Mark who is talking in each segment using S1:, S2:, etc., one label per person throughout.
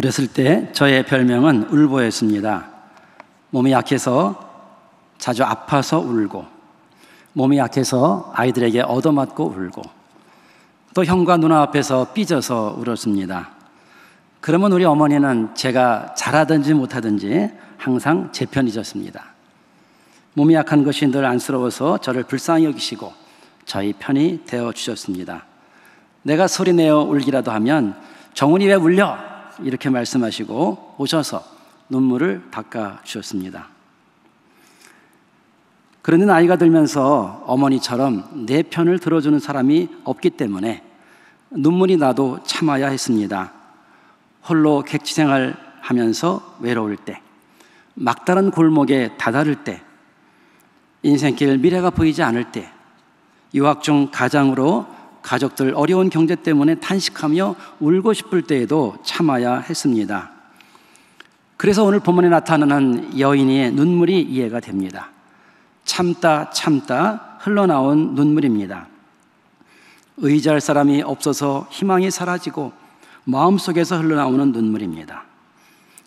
S1: 어렸을 때 저의 별명은 울보였습니다. 몸이 약해서 자주 아파서 울고, 몸이 약해서 아이들에게 얻어맞고 울고, 또 형과 누나 앞에서 삐져서 울었습니다. 그러면 우리 어머니는 제가 잘하든지 못하든지 항상 제 편이셨습니다. 몸이 약한 것이 늘 안쓰러워서 저를 불쌍히 여기시고 저희 편이 되어 주셨습니다. 내가 소리내어 울기라도 하면 정훈이 왜 울려? 이렇게 말씀하시고 오셔서 눈물을 닦아 주셨습니다. 그런데 나이가 들면서 어머니처럼 내 편을 들어주는 사람이 없기 때문에 눈물이 나도 참아야 했습니다. 홀로 객지 생활 하면서 외로울 때, 막다른 골목에 다다를 때, 인생길 미래가 보이지 않을 때, 유학 중 가장으로 가족들 어려운 경제 때문에 탄식하며 울고 싶을 때에도 참아야 했습니다. 그래서 오늘 본문에 나타나는 여인의 눈물이 이해가 됩니다. 참다 참다 흘러나온 눈물입니다. 의지할 사람이 없어서 희망이 사라지고 마음속에서 흘러나오는 눈물입니다.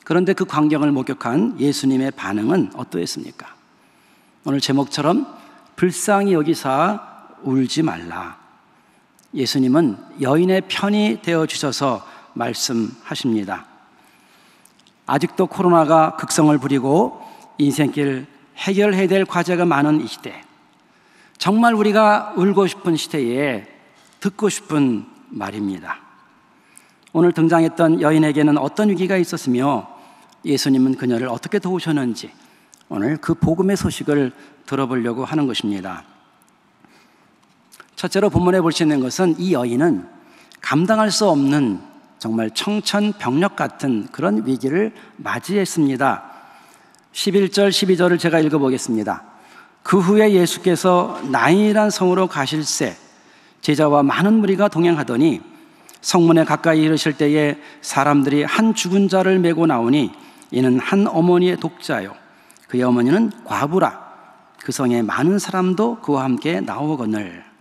S1: 그런데 그 광경을 목격한 예수님의 반응은 어떠했습니까? 오늘 제목처럼 불쌍히 여기사 울지 말라. 예수님은 여인의 편이 되어 주셔서 말씀하십니다. 아직도 코로나가 극성을 부리고 인생길 해결해야 될 과제가 많은 이 시대. 정말 우리가 울고 싶은 시대에 듣고 싶은 말입니다. 오늘 등장했던 여인에게는 어떤 위기가 있었으며 예수님은 그녀를 어떻게 도우셨는지 오늘 그 복음의 소식을 들어보려고 하는 것입니다. 첫째로 본문에 볼 수 있는 것은 이 여인은 감당할 수 없는 정말 청천벽력 같은 그런 위기를 맞이했습니다. 11절, 12절을 제가 읽어보겠습니다. 그 후에 예수께서 나인이란 성으로 가실새 제자와 많은 무리가 동행하더니 성문에 가까이 이르실 때에 사람들이 한 죽은 자를 메고 나오니 이는 한 어머니의 독자요 그의 어머니는 과부라 그 성에 많은 사람도 그와 함께 나오거늘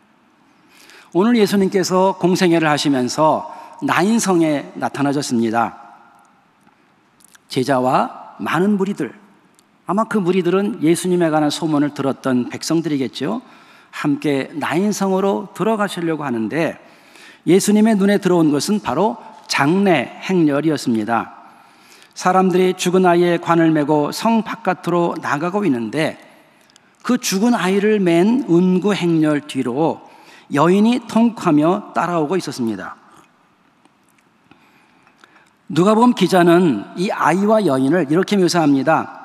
S1: 오늘 예수님께서 공생애를 하시면서 나인성에 나타나셨습니다. 제자와 많은 무리들, 아마 그 무리들은 예수님에 관한 소문을 들었던 백성들이겠죠. 함께 나인성으로 들어가시려고 하는데 예수님의 눈에 들어온 것은 바로 장례 행렬이었습니다. 사람들이 죽은 아이의 관을 메고 성 바깥으로 나가고 있는데 그 죽은 아이를 맨은구 행렬 뒤로 여인이 통하며 따라오고 있었습니다. 누가복음 기자는 이 아이와 여인을 이렇게 묘사합니다.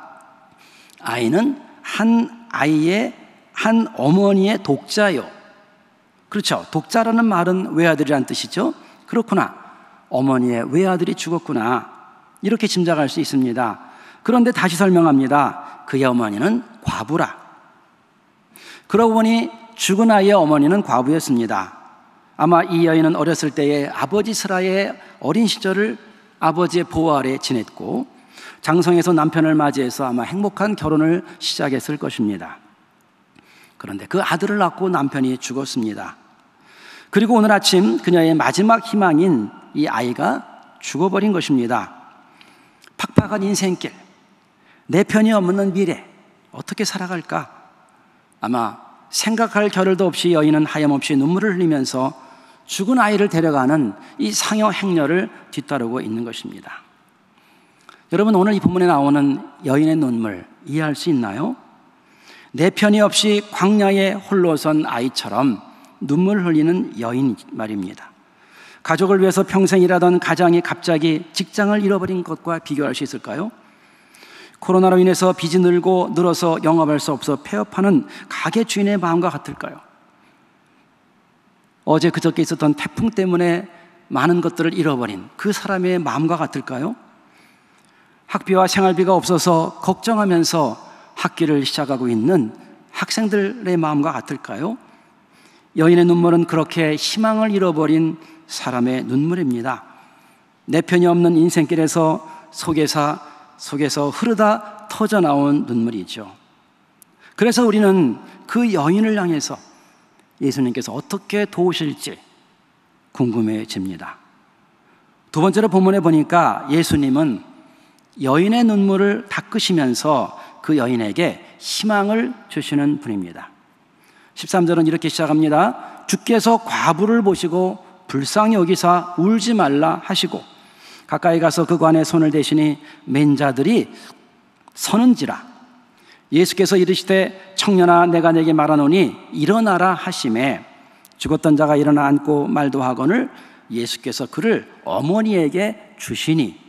S1: 아이는 한 아이의 한 어머니의 독자요. 그렇죠. 독자라는 말은 외아들이란 뜻이죠. 그렇구나. 어머니의 외아들이 죽었구나. 이렇게 짐작할 수 있습니다. 그런데 다시 설명합니다. 그의 어머니는 과부라. 그러고 보니 죽은 아이의 어머니는 과부였습니다. 아마 이 여인은 어렸을 때에 아버지 슬라의 어린 시절을 아버지의 보호 아래 지냈고 장성에서 남편을 맞이해서 아마 행복한 결혼을 시작했을 것입니다. 그런데 그 아들을 낳고 남편이 죽었습니다. 그리고 오늘 아침 그녀의 마지막 희망인 이 아이가 죽어버린 것입니다. 팍팍한 인생길, 내 편이 없는 미래, 어떻게 살아갈까? 아마 생각할 겨를도 없이 여인은 하염없이 눈물을 흘리면서 죽은 아이를 데려가는 이 상여 행렬을 뒤따르고 있는 것입니다. 여러분 오늘 이 본문에 나오는 여인의 눈물 이해할 수 있나요? 내 편이 없이 광야에 홀로선 아이처럼 눈물 흘리는 여인 말입니다. 가족을 위해서 평생 일하던 가장이 갑자기 직장을 잃어버린 것과 비교할 수 있을까요? 코로나로 인해서 빚이 늘고 늘어서 영업할 수 없어 폐업하는 가게 주인의 마음과 같을까요? 어제 그저께 있었던 태풍 때문에 많은 것들을 잃어버린 그 사람의 마음과 같을까요? 학비와 생활비가 없어서 걱정하면서 학기를 시작하고 있는 학생들의 마음과 같을까요? 여인의 눈물은 그렇게 희망을 잃어버린 사람의 눈물입니다. 내 편이 없는 인생길에서 소개사 속에서 흐르다 터져 나온 눈물이죠. 그래서 우리는 그 여인을 향해서 예수님께서 어떻게 도우실지 궁금해집니다. 두 번째로 본문에 보니까 예수님은 여인의 눈물을 닦으시면서 그 여인에게 희망을 주시는 분입니다. 13절은 이렇게 시작합니다. 주께서 과부를 보시고 불쌍히 여기사 울지 말라 하시고 가까이 가서 그 관에 손을 대시니 맨자들이 서는지라 예수께서 이르시되 청년아 내가 내게 말하노니 일어나라 하심에 죽었던 자가 일어나 앉고 말도 하거늘 예수께서 그를 어머니에게 주시니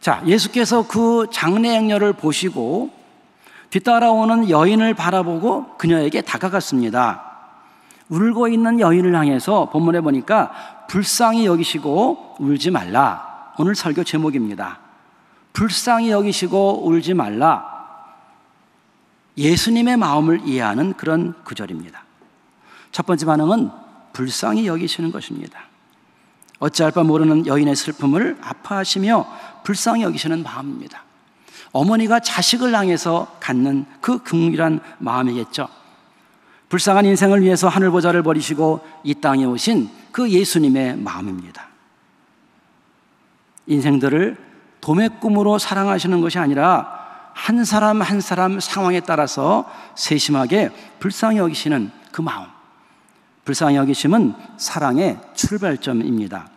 S1: 자, 예수께서 그 장례 행렬을 보시고 뒤따라오는 여인을 바라보고 그녀에게 다가갔습니다. 울고 있는 여인을 향해서 본문에 보니까 불쌍히 여기시고 울지 말라. 오늘 설교 제목입니다. 불쌍히 여기시고 울지 말라. 예수님의 마음을 이해하는 그런 구절입니다. 첫 번째 반응은 불쌍히 여기시는 것입니다. 어찌할 바 모르는 여인의 슬픔을 아파하시며 불쌍히 여기시는 마음입니다. 어머니가 자식을 향해서 갖는 그 긍휼한 마음이겠죠. 불쌍한 인생을 위해서 하늘 보좌를 버리시고 이 땅에 오신 그 예수님의 마음입니다. 인생들을 도매 꿈으로 사랑하시는 것이 아니라 한 사람 한 사람 상황에 따라서 세심하게 불쌍히 여기시는 그 마음. 불쌍히 여기심은 사랑의 출발점입니다.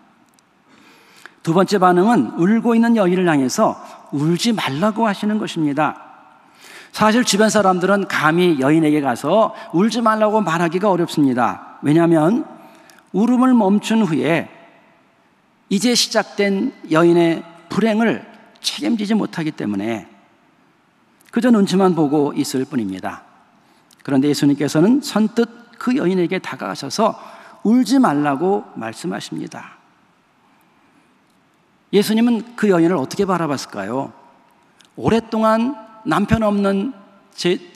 S1: 두 번째 반응은 울고 있는 여인을 향해서 울지 말라고 하시는 것입니다. 사실 주변 사람들은 감히 여인에게 가서 울지 말라고 말하기가 어렵습니다. 왜냐하면 울음을 멈춘 후에 이제 시작된 여인의 불행을 책임지지 못하기 때문에 그저 눈치만 보고 있을 뿐입니다. 그런데 예수님께서는 선뜻 그 여인에게 다가가셔서 울지 말라고 말씀하십니다. 예수님은 그 여인을 어떻게 바라봤을까요? 오랫동안 남편 없는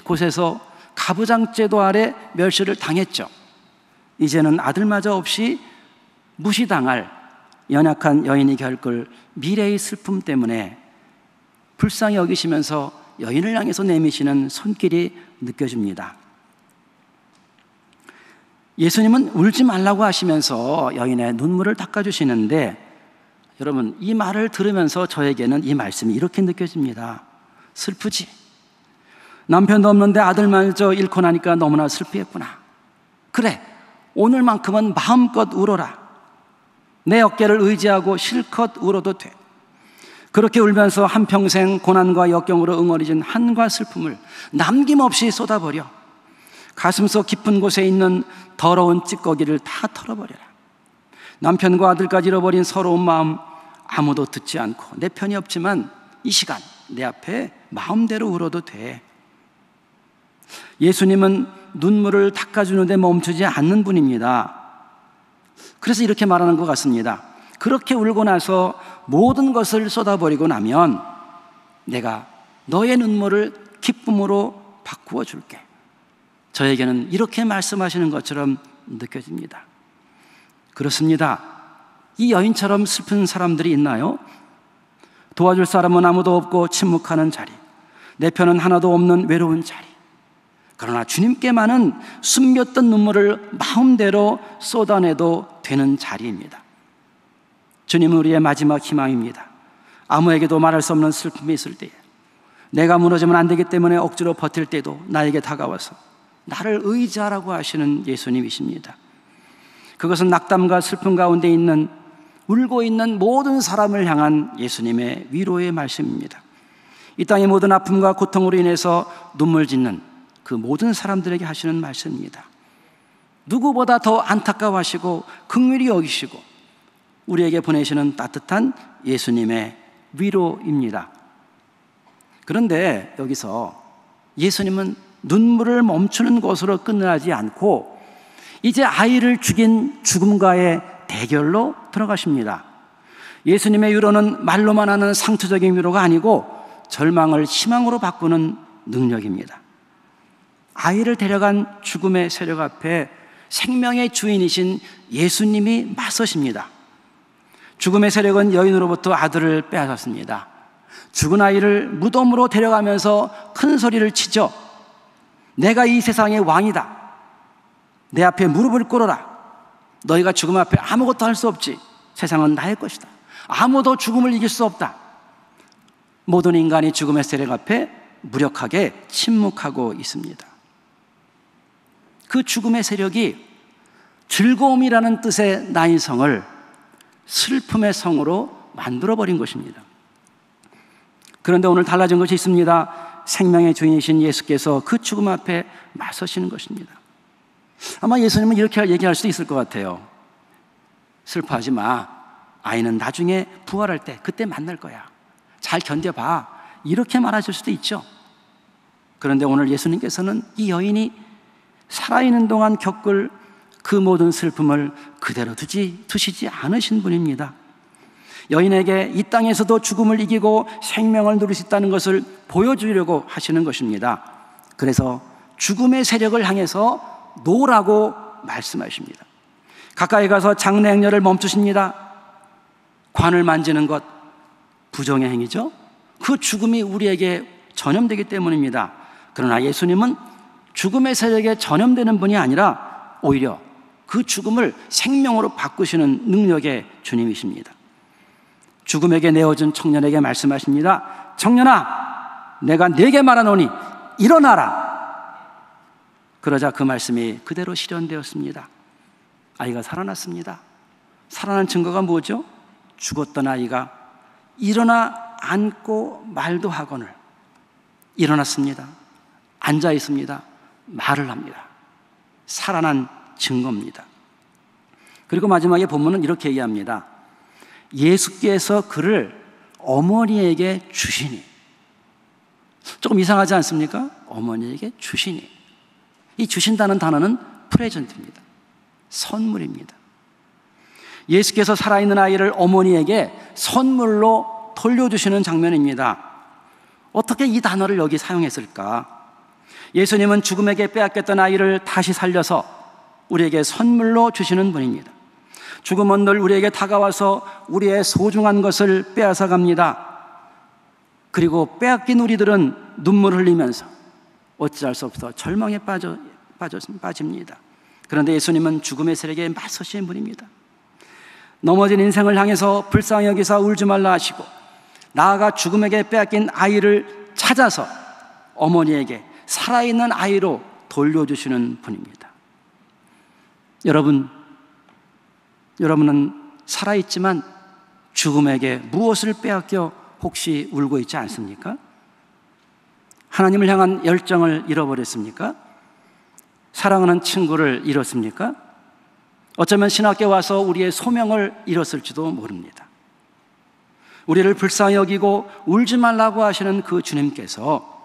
S1: 곳에서 가부장제도 아래 멸시를 당했죠. 이제는 아들마저 없이 무시당할 연약한 여인이 결을 미래의 슬픔 때문에 불쌍히 여기시면서 여인을 향해서 내미시는 손길이 느껴집니다. 예수님은 울지 말라고 하시면서 여인의 눈물을 닦아주시는데 여러분, 이 말을 들으면서 저에게는 이 말씀이 이렇게 느껴집니다. 슬프지? 남편도 없는데 아들마저 잃고 나니까 너무나 슬프겠구나. 그래, 오늘만큼은 마음껏 울어라. 내 어깨를 의지하고 실컷 울어도 돼. 그렇게 울면서 한평생 고난과 역경으로 응어리진 한과 슬픔을 남김없이 쏟아버려. 가슴속 깊은 곳에 있는 더러운 찌꺼기를 다 털어버려라. 남편과 아들까지 잃어버린 서러운 마음 아무도 듣지 않고 내 편이 없지만 이 시간 내 앞에 마음대로 울어도 돼. 예수님은 눈물을 닦아주는데 멈추지 않는 분입니다. 그래서 이렇게 말하는 것 같습니다. 그렇게 울고 나서 모든 것을 쏟아버리고 나면 내가 너의 눈물을 기쁨으로 바꾸어 줄게. 저에게는 이렇게 말씀하시는 것처럼 느껴집니다. 그렇습니다. 이 여인처럼 슬픈 사람들이 있나요? 도와줄 사람은 아무도 없고 침묵하는 자리, 내 편은 하나도 없는 외로운 자리, 그러나 주님께만은 숨겼던 눈물을 마음대로 쏟아내도 되는 자리입니다. 주님은 우리의 마지막 희망입니다. 아무에게도 말할 수 없는 슬픔이 있을 때 내가 무너지면 안 되기 때문에 억지로 버틸 때도 나에게 다가와서 나를 의지하라고 하시는 예수님이십니다. 그것은 낙담과 슬픔 가운데 있는 울고 있는 모든 사람을 향한 예수님의 위로의 말씀입니다. 이 땅의 모든 아픔과 고통으로 인해서 눈물 짓는 그 모든 사람들에게 하시는 말씀입니다. 누구보다 더 안타까워하시고 극률이 여기시고 우리에게 보내시는 따뜻한 예수님의 위로입니다. 그런데 여기서 예수님은 눈물을 멈추는 것으로 끝나지 않고 이제 아이를 죽인 죽음과의 대결로 들어가십니다. 예수님의 위로는 말로만 하는 상투적인 위로가 아니고 절망을 희망으로 바꾸는 능력입니다. 아이를 데려간 죽음의 세력 앞에 생명의 주인이신 예수님이 맞서십니다. 죽음의 세력은 여인으로부터 아들을 빼앗았습니다. 죽은 아이를 무덤으로 데려가면서 큰 소리를 치죠. 내가 이 세상의 왕이다. 내 앞에 무릎을 꿇어라. 너희가 죽음 앞에 아무것도 할 수 없지. 세상은 나의 것이다. 아무도 죽음을 이길 수 없다. 모든 인간이 죽음의 세력 앞에 무력하게 침묵하고 있습니다. 그 죽음의 세력이 즐거움이라는 뜻의 나인성을 슬픔의 성으로 만들어버린 것입니다. 그런데 오늘 달라진 것이 있습니다. 생명의 주인이신 예수께서 그 죽음 앞에 맞서시는 것입니다. 아마 예수님은 이렇게 얘기할 수도 있을 것 같아요. 슬퍼하지 마. 아이는 나중에 부활할 때 그때 만날 거야. 잘 견뎌봐. 이렇게 말하실 수도 있죠. 그런데 오늘 예수님께서는 이 여인이 살아있는 동안 겪을 그 모든 슬픔을 그대로 두지, 두시지 않으신 분입니다. 여인에게 이 땅에서도 죽음을 이기고 생명을 누릴 수 있다는 것을 보여주려고 하시는 것입니다. 그래서 죽음의 세력을 향해서 노라고 말씀하십니다. 가까이 가서 장례 행렬을 멈추십니다. 관을 만지는 것 부정의 행위죠. 그 죽음이 우리에게 전염되기 때문입니다. 그러나 예수님은 죽음의 세력에 전염되는 분이 아니라 오히려 그 죽음을 생명으로 바꾸시는 능력의 주님이십니다. 죽음에게 내어준 청년에게 말씀하십니다. 청년아, 내가 네게 말하노니 일어나라. 그러자 그 말씀이 그대로 실현되었습니다. 아이가 살아났습니다. 살아난 증거가 뭐죠? 죽었던 아이가 일어나 앉고 말도 하거늘 일어났습니다. 앉아 있습니다. 말을 합니다. 살아난 증거입니다. 그리고 마지막에 본문은 이렇게 얘기합니다. 예수께서 그를 어머니에게 주시니. 조금 이상하지 않습니까? 어머니에게 주시니. 이 주신다는 단어는 프레젠트입니다. 선물입니다. 예수께서 살아있는 아이를 어머니에게 선물로 돌려주시는 장면입니다. 어떻게 이 단어를 여기 사용했을까? 예수님은 죽음에게 빼앗겼던 아이를 다시 살려서 우리에게 선물로 주시는 분입니다. 죽음은 늘 우리에게 다가와서 우리의 소중한 것을 빼앗아 갑니다. 그리고 빼앗긴 우리들은 눈물 흘리면서 어찌할 수 없어 절망에 빠져, 빠져, 빠집니다. 그런데 예수님은 죽음의 세력에 맞서시 분입니다. 넘어진 인생을 향해서 불쌍히 여기사 울지 말라 하시고 나아가 죽음에게 빼앗긴 아이를 찾아서 어머니에게 살아있는 아이로 돌려주시는 분입니다. 여러분, 여러분은 살아있지만 죽음에게 무엇을 빼앗겨 혹시 울고 있지 않습니까? 하나님을 향한 열정을 잃어버렸습니까? 사랑하는 친구를 잃었습니까? 어쩌면 신학교 와서 우리의 소명을 잃었을지도 모릅니다. 우리를 불쌍히 여기고 울지 말라고 하시는 그 주님께서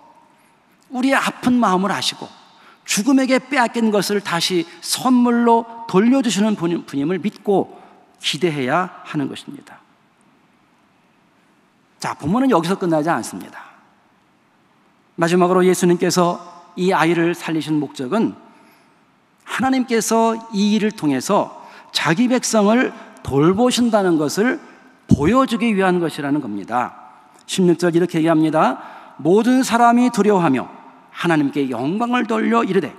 S1: 우리의 아픈 마음을 아시고 죽음에게 빼앗긴 것을 다시 선물로 돌려주시는 분임을 믿고 기대해야 하는 것입니다. 자, 본문은 여기서 끝나지 않습니다. 마지막으로 예수님께서 이 아이를 살리신 목적은 하나님께서 이 일을 통해서 자기 백성을 돌보신다는 것을 보여주기 위한 것이라는 겁니다. 16절 이렇게 얘기합니다. 모든 사람이 두려워하며 하나님께 영광을 돌려 이르되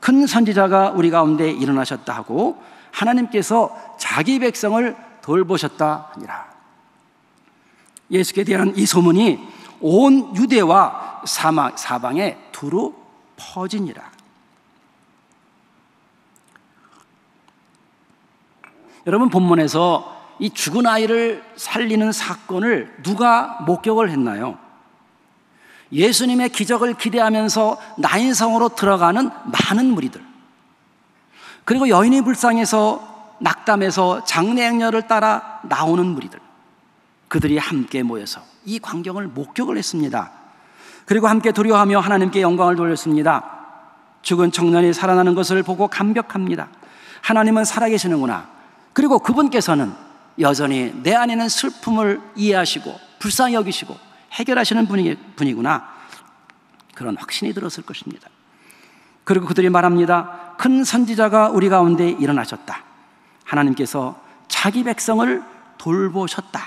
S1: 큰 선지자가 우리 가운데 일어나셨다 하고 하나님께서 자기 백성을 돌보셨다 하니라. 예수께 대한 이 소문이 온 유대와 사마, 사방에 두루 퍼지니라. 여러분 본문에서 이 죽은 아이를 살리는 사건을 누가 목격을 했나요? 예수님의 기적을 기대하면서 나인성으로 들어가는 많은 무리들. 그리고 여인의 불상에서 낙담해서 장례 행렬을 따라 나오는 무리들. 그들이 함께 모여서 이 광경을 목격을 했습니다. 그리고 함께 두려워하며 하나님께 영광을 돌렸습니다. 죽은 청년이 살아나는 것을 보고 감격합니다. 하나님은 살아계시는구나. 그리고 그분께서는 여전히 내 안에는 슬픔을 이해하시고 불쌍히 여기시고 해결하시는 분이, 분이구나. 그런 확신이 들었을 것입니다. 그리고 그들이 말합니다. 큰 선지자가 우리 가운데 일어나셨다. 하나님께서 자기 백성을 돌보셨다.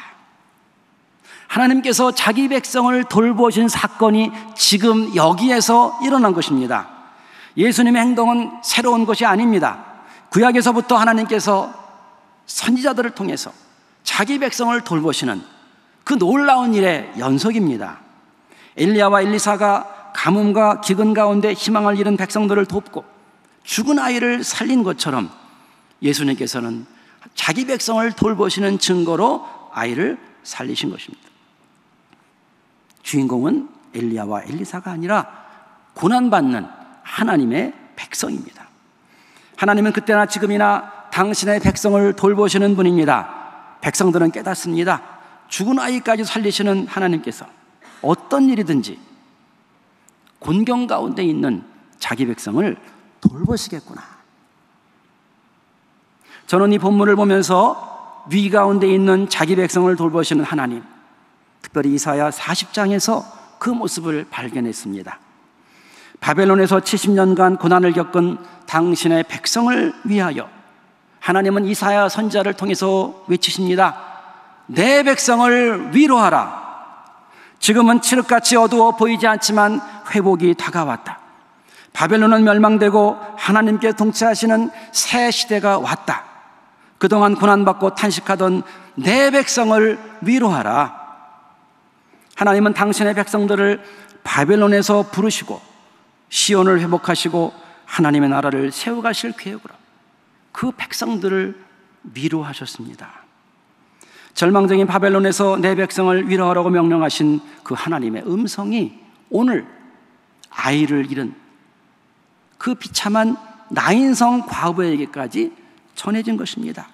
S1: 하나님께서 자기 백성을 돌보신 사건이 지금 여기에서 일어난 것입니다. 예수님의 행동은 새로운 것이 아닙니다. 구약에서부터 하나님께서 선지자들을 통해서 자기 백성을 돌보시는 그 놀라운 일의 연속입니다. 엘리야와 엘리사가 가뭄과 기근 가운데 희망을 잃은 백성들을 돕고 죽은 아이를 살린 것처럼 예수님께서는 자기 백성을 돌보시는 증거로 아이를 살리신 것입니다. 주인공은 엘리야와 엘리사가 아니라 고난받는 하나님의 백성입니다. 하나님은 그때나 지금이나 당신의 백성을 돌보시는 분입니다. 백성들은 깨닫습니다. 죽은 아이까지 살리시는 하나님께서 어떤 일이든지 곤경 가운데 있는 자기 백성을 돌보시겠구나. 저는 이 본문을 보면서 위 가운데 있는 자기 백성을 돌보시는 하나님, 특별히 이사야 40장에서 그 모습을 발견했습니다. 바벨론에서 70년간 고난을 겪은 당신의 백성을 위하여 하나님은 이사야 선자를 통해서 외치십니다. 내 백성을 위로하라. 지금은 칠흑같이 어두워 보이지 않지만 회복이 다가왔다. 바벨론은 멸망되고 하나님께 통치하시는 새 시대가 왔다. 그동안 고난받고 탄식하던 내 백성을 위로하라. 하나님은 당신의 백성들을 바벨론에서 부르시고 시온을 회복하시고 하나님의 나라를 세워가실 계획으로 그 백성들을 위로하셨습니다. 절망적인 바벨론에서 내 백성을 위로하라고 명령하신 그 하나님의 음성이 오늘 아이를 잃은 그 비참한 나인성 과부에게까지 전해진 것입니다.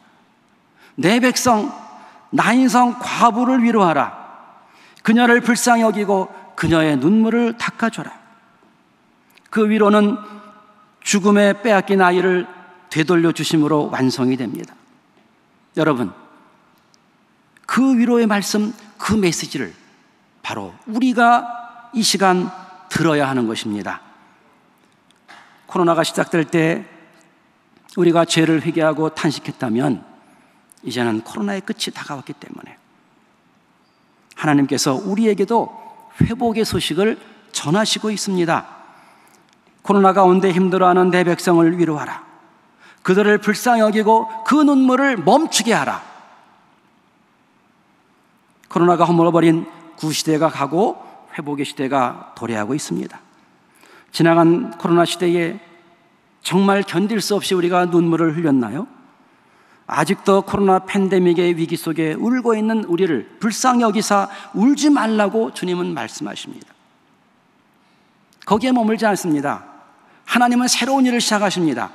S1: 내 백성 나인성 과부를 위로하라. 그녀를 불쌍히 여기고 그녀의 눈물을 닦아줘라. 그 위로는 죽음에 빼앗긴 아이를 되돌려 주심으로 완성이 됩니다. 여러분, 그 위로의 말씀, 그 메시지를 바로 우리가 이 시간 들어야 하는 것입니다. 코로나가 시작될 때 우리가 죄를 회개하고 탄식했다면 이제는 코로나의 끝이 다가왔기 때문에 하나님께서 우리에게도 회복의 소식을 전하시고 있습니다. 코로나가 온 데 힘들어하는 내 백성을 위로하라. 그들을 불쌍히 여기고 그 눈물을 멈추게 하라. 코로나가 허물어버린 구시대가 가고 회복의 시대가 도래하고 있습니다. 지나간 코로나 시대에 정말 견딜 수 없이 우리가 눈물을 흘렸나요? 아직도 코로나 팬데믹의 위기 속에 울고 있는 우리를 불쌍히 여기사 울지 말라고 주님은 말씀하십니다. 거기에 머물지 않습니다. 하나님은 새로운 일을 시작하십니다.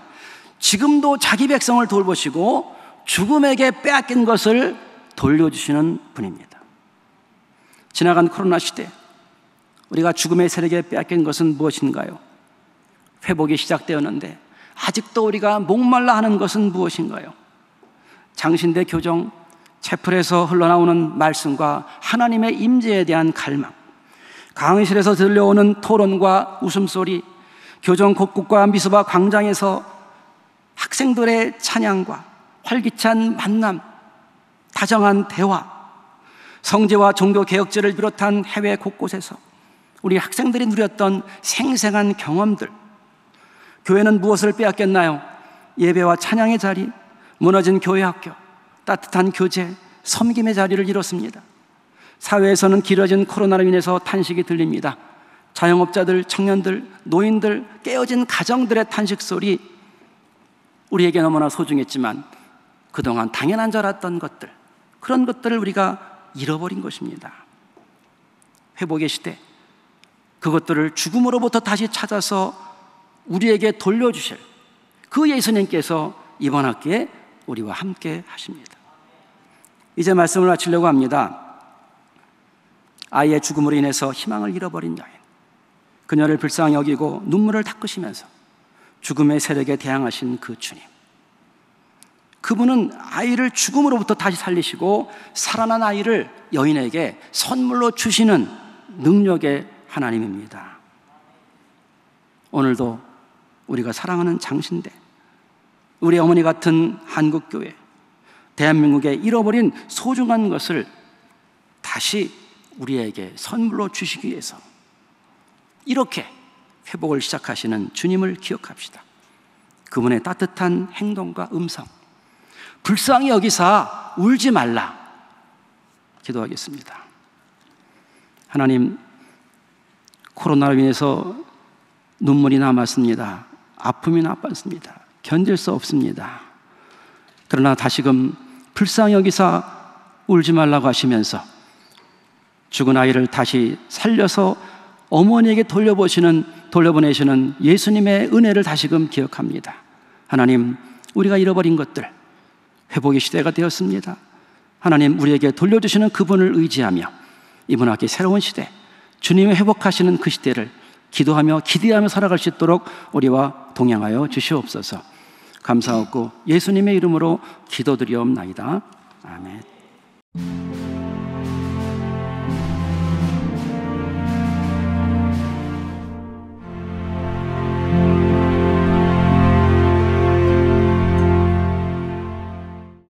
S1: 지금도 자기 백성을 돌보시고 죽음에게 빼앗긴 것을 돌려주시는 분입니다. 지나간 코로나 시대, 우리가 죽음의 세력에 빼앗긴 것은 무엇인가요? 회복이 시작되었는데 아직도 우리가 목말라 하는 것은 무엇인가요? 장신대 교정, 채플에서 흘러나오는 말씀과 하나님의 임재에 대한 갈망, 강의실에서 들려오는 토론과 웃음소리, 교정 곳곳과 미소바 광장에서 학생들의 찬양과 활기찬 만남, 다정한 대화, 성제와 종교 개혁제를 비롯한 해외 곳곳에서 우리 학생들이 누렸던 생생한 경험들. 교회는 무엇을 빼앗겼나요? 예배와 찬양의 자리, 무너진 교회 학교, 따뜻한 교제, 섬김의 자리를 잃었습니다. 사회에서는 길어진 코로나로 인해서 탄식이 들립니다. 자영업자들, 청년들, 노인들, 깨어진 가정들의 탄식 소리 우리에게 너무나 소중했지만 그동안 당연한 줄 알았던 것들 그런 것들을 우리가 잃어버린 것입니다. 회복의 시대. 그것들을 죽음으로부터 다시 찾아서 우리에게 돌려주실 그 예수님께서 이번 학기에 우리와 함께 하십니다. 이제 말씀을 마치려고 합니다. 아이의 죽음으로 인해서 희망을 잃어버린 여인. 그녀를 불쌍히 여기고 눈물을 닦으시면서 죽음의 세력에 대항하신 그 주님. 그분은 아이를 죽음으로부터 다시 살리시고 살아난 아이를 여인에게 선물로 주시는 능력의 하나님입니다. 오늘도 우리가 사랑하는 장신대, 우리 어머니 같은 한국교회, 대한민국의 잃어버린 소중한 것을 다시 우리에게 선물로 주시기 위해서 이렇게 회복을 시작하시는 주님을 기억합시다. 그분의 따뜻한 행동과 음성, 불쌍히 여기사 울지 말라. 기도하겠습니다. 하나님, 코로나로 인해서 눈물이 남았습니다. 아픔이 남았습니다. 견딜 수 없습니다. 그러나 다시금 불쌍히 여기사 울지 말라고 하시면서 죽은 아이를 다시 살려서 어머니에게 돌려보시는, 돌려보내시는 예수님의 은혜를 다시금 기억합니다. 하나님, 우리가 잃어버린 것들, 회복의 시대가 되었습니다. 하나님 우리에게 돌려주시는 그분을 의지하며 이번 학기 새로운 시대, 주님의 회복하시는 그 시대를 기도하며 기대하며 살아갈 수 있도록 우리와 동행하여 주시옵소서. 감사하고 예수님의 이름으로 기도드리옵나이다. 아멘.